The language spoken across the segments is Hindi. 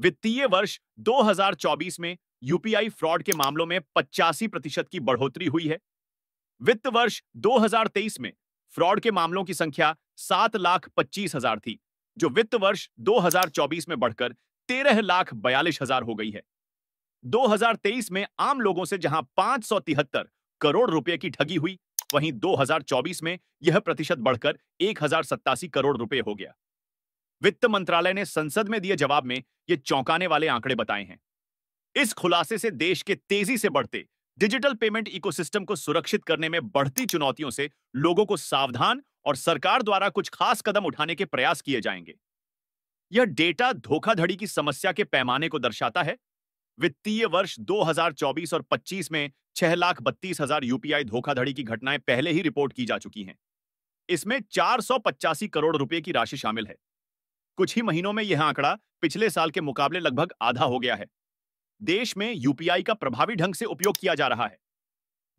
वित्तीय वर्ष 2024 में यूपीआई फ्रॉड के मामलों में पचासी प्रतिशत की बढ़ोतरी हुई है वित्त वर्ष 2023 में फ्रॉड के मामलों की संख्या सात लाख पच्चीस हजार थी जो वित्त वर्ष 2024 में बढ़कर तेरह लाख बयालीस हजार हो गई है 2023 में आम लोगों से जहां पांच करोड़ रुपए की ठगी हुई वहीं 2024 में यह प्रतिशत बढ़कर एक करोड़ रुपए हो गया वित्त मंत्रालय ने संसद में दिए जवाब में ये चौंकाने वाले आंकड़े बताए हैं इस खुलासे से देश के तेजी से बढ़ते डिजिटल पेमेंट इकोसिस्टम को सुरक्षित करने में बढ़ती चुनौतियों से लोगों को सावधान और सरकार द्वारा कुछ खास कदम उठाने के प्रयास किए जाएंगे यह डेटा धोखाधड़ी की समस्या के पैमाने को दर्शाता है वित्तीय वर्ष 2024 और 25 में छह लाख बत्तीस हजार यूपीआई धोखाधड़ी की घटनाएं पहले ही रिपोर्ट की जा चुकी हैं इसमें चार करोड़ रुपए की राशि शामिल है कुछ ही महीनों में यह आंकड़ा पिछले साल के मुकाबले लगभग आधा हो गया है देश में यूपीआई का प्रभावी ढंग से उपयोग किया जा रहा है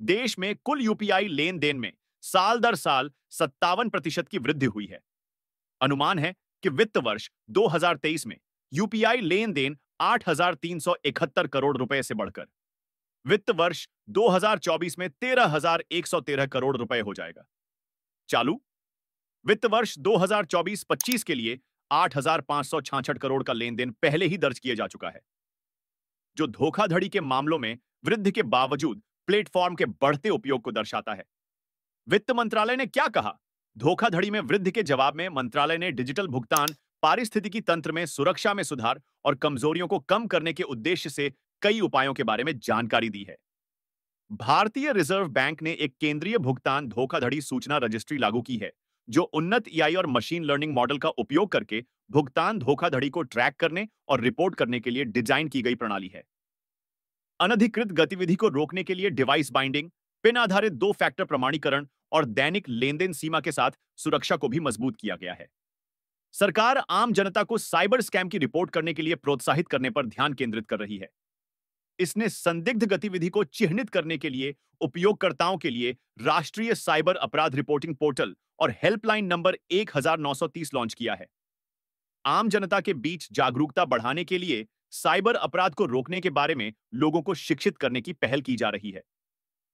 देश में कुल यूपीआई लेन देन में साल दर साल सत्तावन प्रतिशत की वृद्धि हुई है अनुमान है कि वित्त वर्ष 2023 में यूपीआई लेन देन आठ करोड़ रुपए से बढ़कर वित्त वर्ष 2024 में 13,113 करोड़ रुपए हो जाएगा चालू वित्त वर्ष 2024-25 के लिए आठ करोड़ का लेन देन पहले ही दर्ज किया जा चुका है जो धोखाधड़ी के मामलों में वृद्धि के बावजूद प्लेटफॉर्म के बढ़ते उपयोग को दर्शाता है वित्त मंत्रालय ने क्या कहा धोखाधड़ी में वृद्धि के जवाब में मंत्रालय ने डिजिटल भुगतान पारिस्थितिकी तंत्र में सुरक्षा में सुधार और कमजोरियों को कम करने के उद्देश्य से कई उपायों के बारे में जानकारी दी है भारतीय रिजर्व बैंक ने एक केंद्रीय भुगतान धोखाधड़ी सूचना रजिस्ट्री लागू की है जो उन्नत ईआई और मशीन लर्निंग मॉडल का उपयोग करके भुगतान धोखाधड़ी को ट्रैक करने और रिपोर्ट करने के लिए डिजाइन की गई प्रणाली है अनधिकृत गतिविधि को रोकने के लिए डिवाइस बाइंडिंग पिन आधारित दो फैक्टर प्रमाणीकरण और दैनिक लेनदेन सीमा के साथ सुरक्षा को भी मजबूत किया गया है सरकार आम जनता को साइबर स्कैम की रिपोर्ट करने के लिए प्रोत्साहित करने पर ध्यान केंद्रित कर रही है इसने संदिग्ध गतिविधि को चिन्हित करने के लिए उपयोगकर्ताओं के लिए राष्ट्रीय साइबर अपराध रिपोर्टिंग पोर्टल और हेल्पलाइन नंबर 1930 लॉन्च किया है आम जनता के बीच जागरूकता बढ़ाने के लिए साइबर अपराध को रोकने के बारे में लोगों को शिक्षित करने की पहल की जा रही है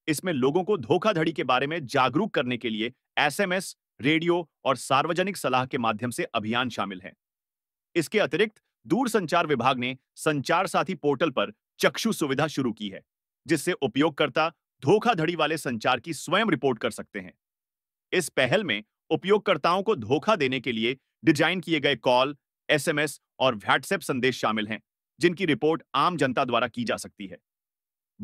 इसमें लोगों को धोखाधड़ी के बारे में जागरूक करने के लिए एसएमएस, रेडियो और सार्वजनिक सलाह के माध्यम से अभियान शामिल हैं इसके अतिरिक्त दूरसंचार विभाग ने संचार साथी पोर्टल पर चक्षु सुविधा शुरू की है जिससे उपयोगकर्ता धोखाधड़ी वाले संचार की स्वयं रिपोर्ट कर सकते हैं इस पहल में उपयोगकर्ताओं को धोखा देने के लिए डिजाइन किए गए कॉल एसएमएस और व्हाट्सएप संदेश शामिल हैं जिनकी रिपोर्ट आम जनता द्वारा की जा सकती है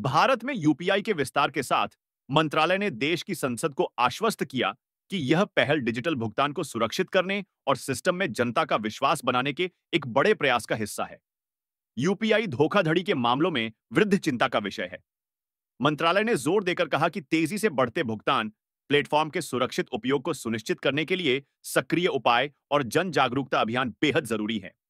भारत में यूपीआई के विस्तार के साथ मंत्रालय ने देश की संसद को आश्वस्त किया कि यह पहल डिजिटल भुगतान को सुरक्षित करने और सिस्टम में जनता का विश्वास बनाने के एक बड़े प्रयास का हिस्सा है यूपीआई धोखाधड़ी के मामलों में वृद्ध चिंता का विषय है मंत्रालय ने जोर देकर कहा कि तेजी से बढ़ते भुगतान प्लेटफॉर्म के सुरक्षित उपयोग को सुनिश्चित करने के लिए सक्रिय उपाय और जन जागरूकता अभियान बेहद जरूरी है